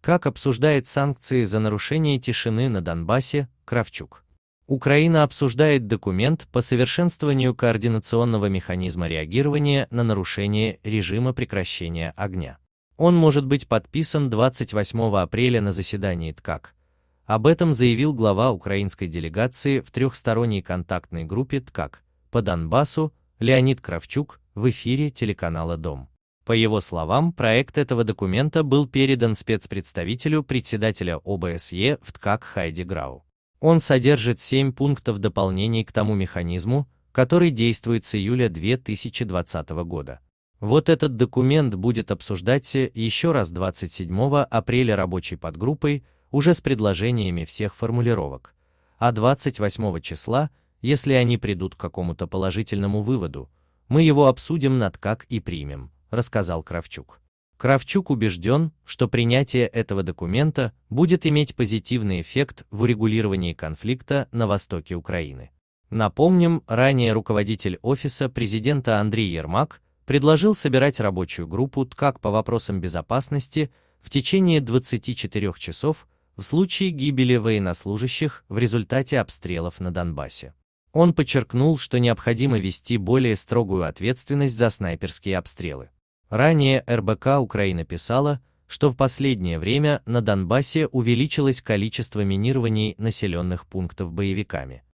Как обсуждает санкции за нарушение тишины на Донбассе, Кравчук. Украина обсуждает документ по совершенствованию координационного механизма реагирования на нарушение режима прекращения огня. Он может быть подписан 28 апреля на заседании ТКАК. Об этом заявил глава украинской делегации в трехсторонней контактной группе ТКАК по Донбассу Леонид Кравчук в эфире телеканала «Дом». По его словам, проект этого документа был передан спецпредставителю председателя ОБСЕ в ТКАК Хайди Грау. Он содержит семь пунктов дополнений к тому механизму, который действует с июля 2020 года. Вот этот документ будет обсуждаться еще раз 27 апреля рабочей подгруппой, уже с предложениями всех формулировок, а 28 числа, если они придут к какому-то положительному выводу, мы его обсудим над как и примем рассказал Кравчук. Кравчук убежден, что принятие этого документа будет иметь позитивный эффект в урегулировании конфликта на востоке Украины. Напомним, ранее руководитель офиса президента Андрей Ермак предложил собирать рабочую группу ТКАК по вопросам безопасности в течение 24 часов в случае гибели военнослужащих в результате обстрелов на Донбассе. Он подчеркнул, что необходимо вести более строгую ответственность за снайперские обстрелы. Ранее РБК Украина писала, что в последнее время на Донбассе увеличилось количество минирований населенных пунктов боевиками –